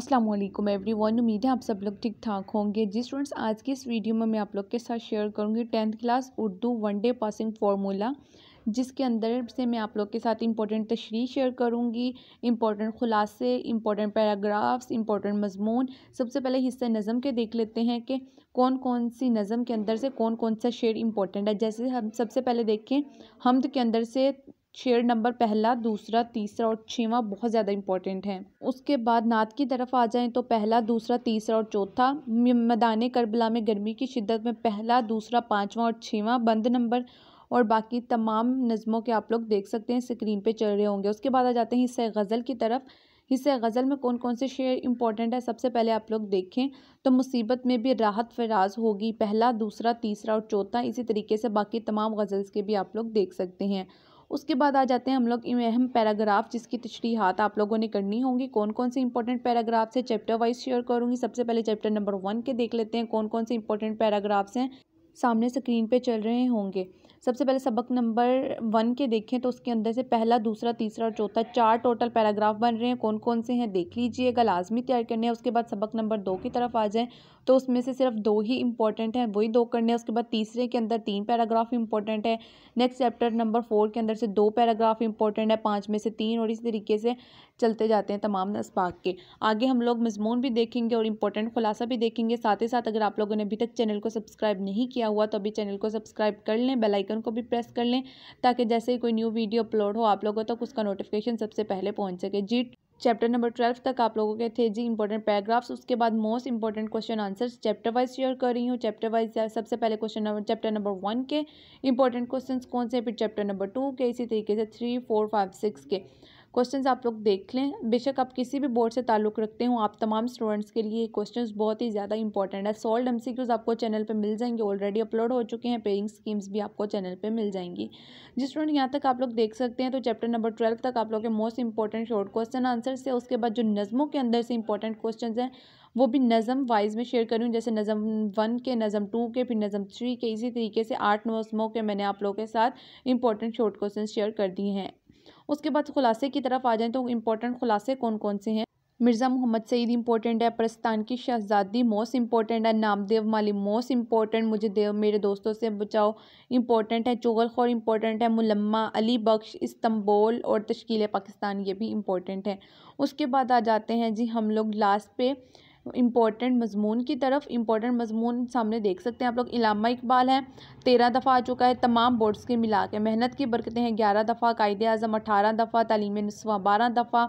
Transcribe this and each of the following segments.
अस्सलाम वालेकुम वन उम्मीद है आप सब लोग ठीक ठाक होंगे जी स्टूडेंट्स आज की इस वीडियो में मैं आप लोग के साथ शेयर करूंगी tenth class Urdu one day passing formula जिसके अंदर से मैं आप लोग के साथ इम्पोर्टेंट तशरी शेयर करूँगी इम्पोर्टेंट ख़ुलासे इम्पोर्टेंट पैराग्राफ्स इम्पोर्टेंट मजमून सबसे पहले हिस्से नज़म के देख लेते हैं कि कौन कौन सी नज़म के अंदर से कौन कौन सा शेर इम्पोर्टेंट है जैसे हम सबसे पहले देखें हमद के अंदर से शेर नंबर पहला दूसरा तीसरा और छवा बहुत ज़्यादा इंपॉर्टेंट हैं उसके बाद नात की तरफ आ जाएं तो पहला दूसरा तीसरा और चौथा मैदान करबला में गर्मी की शिद्दत में पहला दूसरा पाँचवा और छवा बंद नंबर और बाकी तमाम नज़मों के आप लोग देख सकते हैं स्क्रीन पे चल रहे होंगे उसके बाद आ जाते हैं हिस्से गज़ल की तरफ हिस्से गज़ल में कौन कौन से शेर इंपॉर्टेंट है सबसे पहले आप लोग देखें तो मुसीबत में भी राहत फराज होगी पहला दूसरा तीसरा और चौथा इसी तरीके से बाकी तमाम गज़ल्स के भी आप लोग देख सकते हैं उसके बाद आ जाते हैं हम लोग अहम पैराग्राफ जिसकी तशरीहत आप लोगों ने करनी होंगी कौन कौन से इंपॉर्टेंट पैराग्राफ्स है चैप्टर वाइज शेयर करूँगी सबसे पहले चैप्टर नंबर वन के देख लेते हैं कौन कौन से इंपॉर्टेंट पैराग्राफ्स हैं सामने स्क्रीन पे चल रहे होंगे सबसे पहले सबक नंबर वन के देखें तो उसके अंदर से पहला दूसरा तीसरा और चौथा चार टोटल पैराग्राफ बन रहे हैं कौन कौन से हैं देख लीजिएगा लाजमी तैयार करने हैं उसके बाद सबक नंबर दो की तरफ आ जाएँ तो उसमें से सिर्फ दो ही इंपॉर्टेंट हैं वही दो करने हैं उसके बाद तीसरे के अंदर तीन पैराग्राफ इंपॉर्टेंट है नेक्स्ट चैप्टर नंबर फोर के अंदर से दो पैराग्राफ इंपॉर्टेंट है पाँच में से तीन और इसी तरीके से चलते जाते हैं तमाम इस्पाक के आगे हम लोग मजमून भी देखेंगे और इंपॉर्टेंट खुलासा भी देखेंगे साथ ही साथ अगर आप लोगों ने अभी तक चैनल को सब्सक्राइब नहीं किया हुआ तो अभी चैनल को सब्सक्राइब कर लें बेलाइक आइकन को भी प्रेस कर लें ताकि जैसे ही कोई न्यू वीडियो अपलोड हो आप लोगों तक उसका नोटिफिकेशन सबसे पहले पहुँच सके जी चैप्टर नंबर ट्वेल्व तक आप लोगों के थे जी इंपॉर्टेंट पैराग्राफ्स उसके बाद most important question answers chapter wise share कर रही हूँ चैप्टर वाइज सबसे पहले question number chapter number one के इंपॉर्टेंट क्वेश्चंस कौन से फिर चैप्टर नंबर टू के इसी तरीके से थ्री फोर फाइव सिक्स के क्वेश्चंस आप लोग देख लें बेशक आप किसी भी बोर्ड से ताल्लुक़ रखते हो आप तमाम स्टूडेंट्स के लिए क्वेश्चंस बहुत ही ज़्यादा इंपॉर्टेंट है सॉल्ड एम आपको चैनल पर मिल जाएंगे ऑलरेडी अपलोड हो चुके हैं पेइंग स्कीम्स भी आपको चैनल पर मिल जाएंगी जिस स्टूडेंट यहाँ तक आप लोग देख सकते हैं तो चैप्टर नंबर ट्वेल्व तक आप लोग के most important short question answer से उसके बाद जो नज़मों के अंदर से इंपॉर्टेंट क्वेश्चन हैं वो भी नज़म वाइज में शेयर करूँ जैसे नज़म वन के नज़म टू के फिर नज़म थ्री के इसी तरीके से आठ नौ के मैंने आप लोगों के साथ इंपॉर्टेंट शॉर्ट क्वेश्चन शेयर कर दिए हैं उसके बाद खुलासे की तरफ आ जाएँ तो इम्पोर्टेंट खुलासे कौन कौन से हैं मिर्ज़ा मोहम्मद सईद इम्पोर्टेंट है परस्तान की शहजादी मोस्ट इंपॉर्टेंट है नामदेव माली मोस्ट इम्पोर्टेंट मुझे देव मेरे दोस्तों से बचाओ इम्पोर्टेंट है चोगलखोर इंपॉर्टेंट है मुलम्मा अली बख्श इस्तंबोल और तश्कील पाकिस्तान ये भी इम्पोर्टेंट है उसके बाद आ जाते हैं जी हम लोग लास्ट पे इम्पॉर्टेंट मजमून की तरफ इम्पॉर्टेंट मजमून सामने देख सकते हैं आप लोग इलामा इकबाल हैं तेरह दफ़ा आ चुका है तमाम बोर्ड्स के मिला के मेहनत की बरकतें हैं ग्यारह दफ़ा कायद अज़म अठारह दफ़ा तलीम नस्वा बारह दफ़ा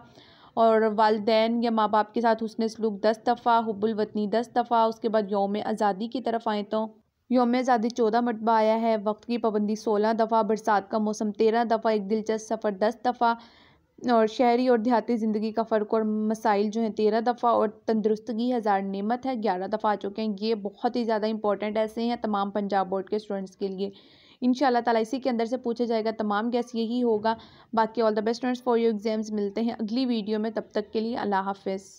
और वालदेन या माँ बाप के साथ उसने सलूक दस दफ़ा हब्बुलवतनी दस दफ़ा उसके बाद योम आज़ादी की तरफ आए तो योम आज़ादी चौदह मरतबा आया है वक्त की पाबंदी सोलह दफ़ा बरसात का मौसम तेरह दफ़ा एक दिलचस्प सफ़र दस दफ़ा और शहरी और देहाती ज़िंदगी का फ़र्क और मसाइल जो हैं तेरह दफ़ा और तंदरुस्तगी हज़ार नेमत है ग्यारह दफ़ा आ चुके हैं ये बहुत ही ज़्यादा इंपॉर्टेंट ऐसे हैं तमाम पंजाब बोर्ड के स्टूडेंट्स के लिए इन ताला इसी के अंदर से पूछा जाएगा तमाम गैस यही होगा बाकी all the best students for your exams मिलते हैं अगली वीडियो में तब तक के लिए अल्लाह हाफिज़